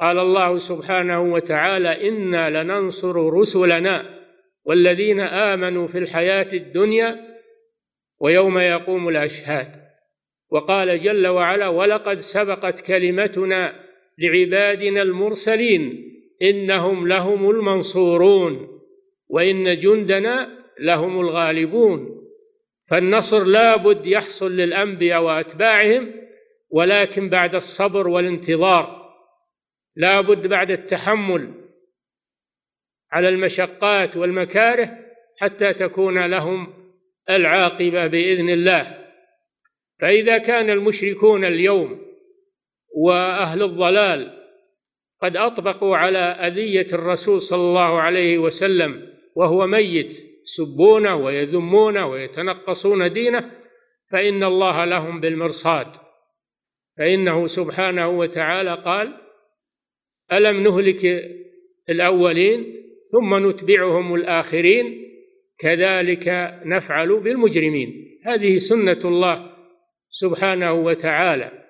قال الله سبحانه وتعالى انا لننصر رسلنا والذين امنوا في الحياه الدنيا ويوم يقوم الاشهاد وقال جل وعلا ولقد سبقت كلمتنا لعبادنا المرسلين انهم لهم المنصورون وان جندنا لهم الغالبون فالنصر لا بد يحصل للانبياء واتباعهم ولكن بعد الصبر والانتظار لا بد بعد التحمل على المشقات والمكاره حتى تكون لهم العاقبه باذن الله فاذا كان المشركون اليوم واهل الضلال قد اطبقوا على اذيه الرسول صلى الله عليه وسلم وهو ميت يسبونه ويذمونه ويتنقصون دينه فان الله لهم بالمرصاد فانه سبحانه وتعالى قال ألم نهلك الأولين ثم نتبعهم الآخرين كذلك نفعل بالمجرمين هذه سنة الله سبحانه وتعالى